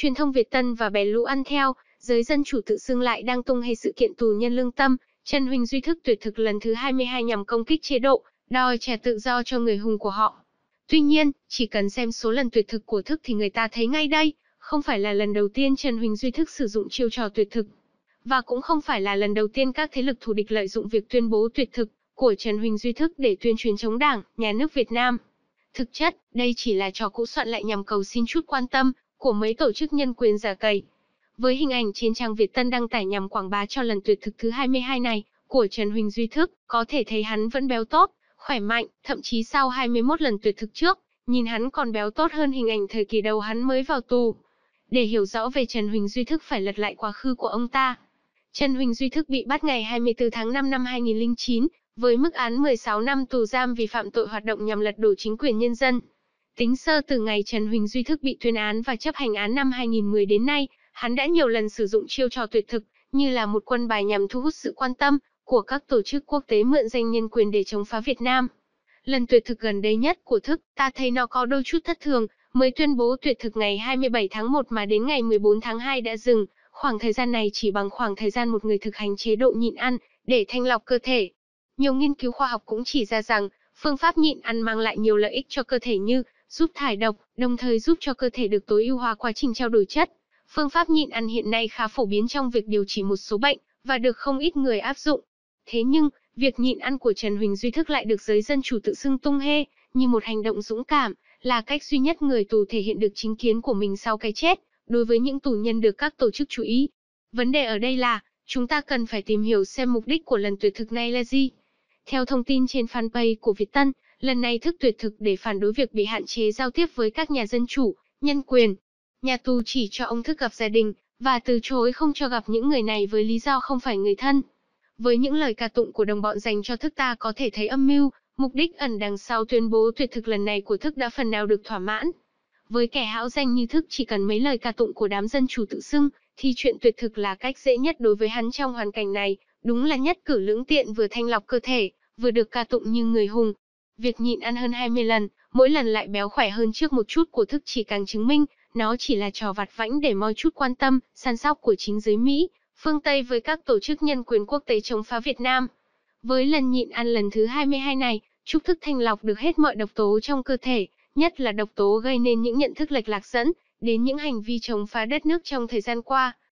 truyền thông Việt Tân và bè lũ ăn theo, giới dân chủ tự xưng lại đang tung hay sự kiện tù nhân lương tâm, Trần Huỳnh Duy thức tuyệt thực lần thứ 22 nhằm công kích chế độ, đòi trả tự do cho người hùng của họ. Tuy nhiên, chỉ cần xem số lần tuyệt thực của thức thì người ta thấy ngay đây, không phải là lần đầu tiên Trần Huỳnh Duy thức sử dụng chiêu trò tuyệt thực. Và cũng không phải là lần đầu tiên các thế lực thù địch lợi dụng việc tuyên bố tuyệt thực của Trần Huỳnh Duy thức để tuyên truyền chống đảng, nhà nước Việt Nam. Thực chất, đây chỉ là trò cũ soạn lại nhằm cầu xin chút quan tâm của mấy tổ chức nhân quyền giả cầy. Với hình ảnh trên trang Việt Tân đăng tải nhằm quảng bá cho lần tuyệt thực thứ 22 này của Trần Huỳnh Duy Thức, có thể thấy hắn vẫn béo tốt, khỏe mạnh, thậm chí sau 21 lần tuyệt thực trước, nhìn hắn còn béo tốt hơn hình ảnh thời kỳ đầu hắn mới vào tù. Để hiểu rõ về Trần Huỳnh Duy Thức phải lật lại quá khứ của ông ta. Trần Huỳnh Duy Thức bị bắt ngày 24 tháng 5 năm 2009, với mức án 16 năm tù giam vì phạm tội hoạt động nhằm lật đổ chính quyền nhân dân. Tính sơ từ ngày Trần Huỳnh Duy Thức bị tuyên án và chấp hành án năm 2010 đến nay, hắn đã nhiều lần sử dụng chiêu trò tuyệt thực, như là một quân bài nhằm thu hút sự quan tâm của các tổ chức quốc tế mượn danh nhân quyền để chống phá Việt Nam. Lần tuyệt thực gần đây nhất của Thức, ta thấy nó có đôi chút thất thường, mới tuyên bố tuyệt thực ngày 27 tháng 1 mà đến ngày 14 tháng 2 đã dừng, khoảng thời gian này chỉ bằng khoảng thời gian một người thực hành chế độ nhịn ăn, để thanh lọc cơ thể. Nhiều nghiên cứu khoa học cũng chỉ ra rằng, phương pháp nhịn ăn mang lại nhiều lợi ích cho cơ thể như giúp thải độc, đồng thời giúp cho cơ thể được tối ưu hóa quá trình trao đổi chất. Phương pháp nhịn ăn hiện nay khá phổ biến trong việc điều trị một số bệnh và được không ít người áp dụng. Thế nhưng, việc nhịn ăn của Trần Huỳnh Duy Thức lại được giới dân chủ tự xưng tung hê như một hành động dũng cảm, là cách duy nhất người tù thể hiện được chính kiến của mình sau cái chết, đối với những tù nhân được các tổ chức chú ý. Vấn đề ở đây là, chúng ta cần phải tìm hiểu xem mục đích của lần tuyệt thực này là gì. Theo thông tin trên fanpage của Việt Tân, Lần này thức tuyệt thực để phản đối việc bị hạn chế giao tiếp với các nhà dân chủ, nhân quyền. Nhà tù chỉ cho ông thức gặp gia đình, và từ chối không cho gặp những người này với lý do không phải người thân. Với những lời ca tụng của đồng bọn dành cho thức ta có thể thấy âm mưu, mục đích ẩn đằng sau tuyên bố tuyệt thực lần này của thức đã phần nào được thỏa mãn. Với kẻ hão danh như thức chỉ cần mấy lời ca tụng của đám dân chủ tự xưng, thì chuyện tuyệt thực là cách dễ nhất đối với hắn trong hoàn cảnh này, đúng là nhất cử lưỡng tiện vừa thanh lọc cơ thể, vừa được ca tụng như người hùng. Việc nhịn ăn hơn 20 lần, mỗi lần lại béo khỏe hơn trước một chút của thức chỉ càng chứng minh, nó chỉ là trò vặt vãnh để moi chút quan tâm, săn sóc của chính giới Mỹ, phương Tây với các tổ chức nhân quyền quốc tế chống phá Việt Nam. Với lần nhịn ăn lần thứ 22 này, Trúc Thức thanh lọc được hết mọi độc tố trong cơ thể, nhất là độc tố gây nên những nhận thức lệch lạc dẫn, đến những hành vi chống phá đất nước trong thời gian qua.